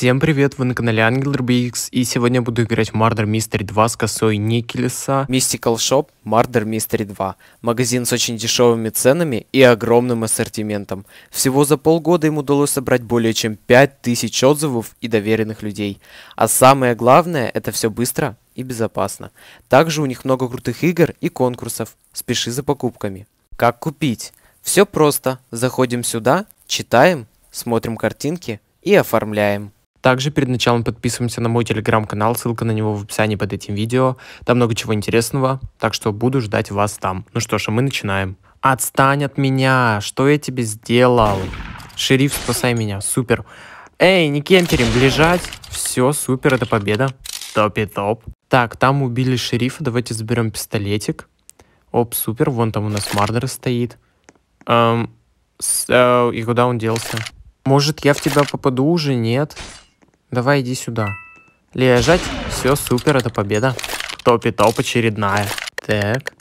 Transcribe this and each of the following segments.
Всем привет, вы на канале Ангел RBX, и сегодня я буду играть в Murder Mystery 2 с косой Никелеса. Mystical Shop Murder Mystery 2. Магазин с очень дешевыми ценами и огромным ассортиментом. Всего за полгода им удалось собрать более чем 5000 отзывов и доверенных людей. А самое главное, это все быстро и безопасно. Также у них много крутых игр и конкурсов. Спеши за покупками. Как купить? Все просто. Заходим сюда, читаем, смотрим картинки и оформляем. Также перед началом подписываемся на мой телеграм-канал, ссылка на него в описании под этим видео. Там много чего интересного, так что буду ждать вас там. Ну что ж, а мы начинаем. Отстань от меня, что я тебе сделал? Шериф, спасай меня, супер. Эй, не кемперим, лежать. Все, супер, это победа. Топ и топ. Так, там убили шерифа, давайте заберем пистолетик. Оп, супер, вон там у нас Мардер стоит. Эм, с, э, и куда он делся? Может, я в тебя попаду уже, нет? давай иди сюда. Лежать, все супер, это победа. Топи-топ очередная. Так.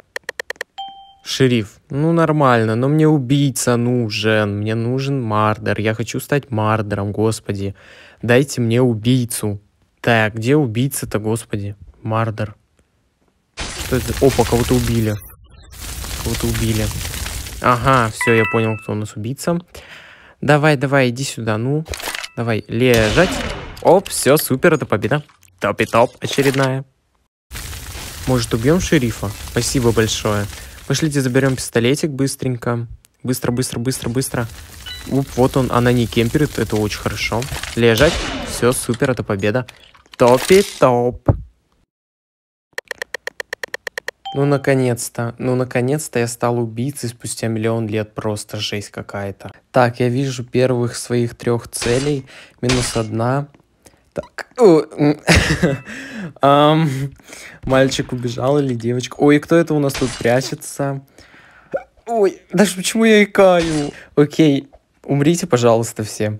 Шериф, ну нормально, но мне убийца нужен, мне нужен мардер, я хочу стать мардером, господи. Дайте мне убийцу. Так, где убийца-то, господи? Мардер. Что это? Опа, кого-то убили. Кого-то убили. Ага, все, я понял, кто у нас убийца. Давай, давай, иди сюда, ну. Давай, лежать. Оп, все, супер, это победа. Топ и топ очередная. Может, убьем шерифа? Спасибо большое. Пошлите, заберем пистолетик быстренько. Быстро, быстро, быстро, быстро. Уп, вот он, она не кемперит, это очень хорошо. Лежать, все, супер, это победа. Топи топ. Ну, наконец-то, ну, наконец-то я стал убийцей спустя миллион лет, просто жесть какая-то. Так, я вижу первых своих трех целей, минус одна, Мальчик убежал или девочка? Ой, кто это у нас тут прячется? Ой, даже почему я икаю? Окей, умрите, пожалуйста, все.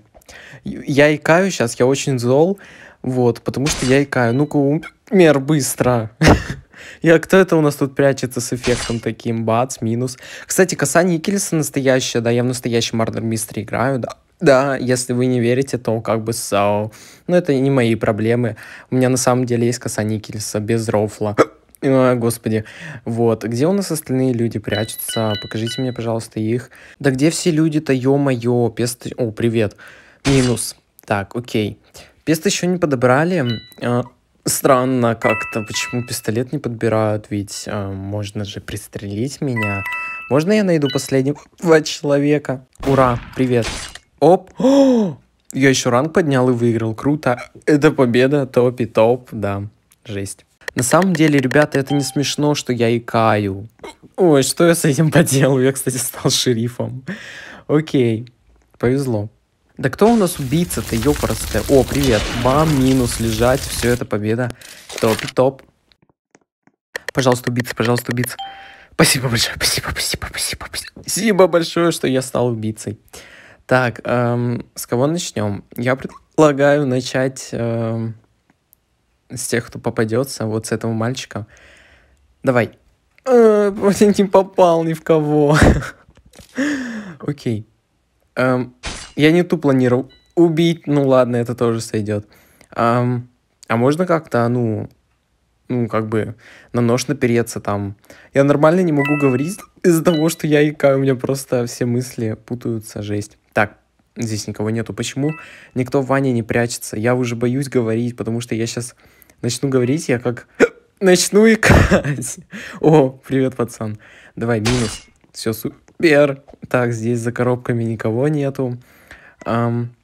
Я икаю сейчас, я очень зол. Вот, потому что я икаю. Ну-ка, умер быстро. Я кто это у нас тут прячется с эффектом таким? Бац, минус. Кстати, касание Никельса настоящая, да, я в настоящем Мардер Мистер играю, да. Да, если вы не верите, то как бы сау. Но это не мои проблемы. У меня на самом деле есть коса Никельса без рофла. О, ну, а, господи. Вот. Где у нас остальные люди прячутся? Покажите мне, пожалуйста, их. Да где все люди-то, ё-моё? Пест... О, привет. Минус. Так, окей. Пест еще не подобрали. А, странно как-то, почему пистолет не подбирают, ведь э, можно же пристрелить меня. Можно я найду последнего человека? Ура, привет. Оп! О! Я еще ранг поднял и выиграл. Круто. Это победа. Топ и топ. Да. Жесть. На самом деле, ребята, это не смешно, что я икаю. Ой, что я с этим поделаю? Я, кстати, стал шерифом. Окей. Повезло. Да кто у нас убийца-то, ёпрастая? О, привет. Бам, минус, лежать. Все это победа. Топ и топ. Пожалуйста, убийца, пожалуйста, убийца. Спасибо большое, спасибо, спасибо, спасибо, спасибо, спасибо большое, что я стал убийцей. Так, эм, с кого начнем? Я предлагаю начать эм, с тех, кто попадется, вот с этого мальчика. Давай. Э, не попал ни в кого. Окей. Эм, я не ту планировал. Убить, ну ладно, это тоже сойдет. Эм, а можно как-то, ну, ну, как бы на нож напереться там. Я нормально не могу говорить из-за того, что я икаю, у меня просто все мысли путаются, жесть. Так, здесь никого нету. Почему никто в ванне не прячется? Я уже боюсь говорить, потому что я сейчас начну говорить, я как начну икать. О, привет, пацан. Давай, минус. Все супер. Так, здесь за коробками никого нету. Эм,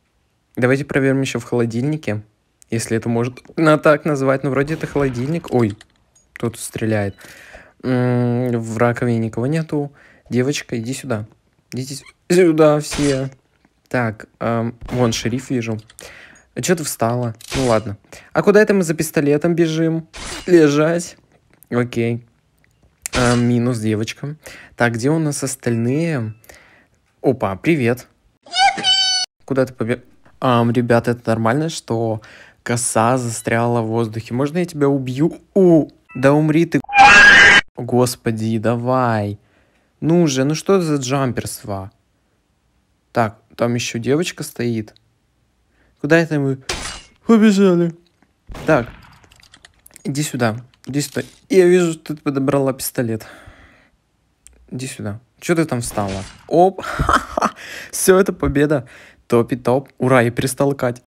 давайте проверим еще в холодильнике. Если это может на так назвать. Ну, вроде это холодильник. Ой, тут стреляет. М -м, в раковине никого нету. Девочка, иди сюда. Идите сюда все. Так, эм, вон шериф вижу. А что ты встала? Ну ладно. А куда это мы за пистолетом бежим? Лежать. Окей. Э, минус девочка. Так, где у нас остальные? Опа, привет. Куда ты побег... Эм, ребята, это нормально, что коса застряла в воздухе. Можно я тебя убью? У, да умри ты. Господи, давай. Ну же, ну что за джамперство? Так, там еще девочка стоит. Куда это мы побежали? Так, иди сюда. Иди сюда. Я вижу, что ты подобрала пистолет. Иди сюда. Что ты там встала? Оп! Все, это победа. Топи топ. Ура, я перестал лкать.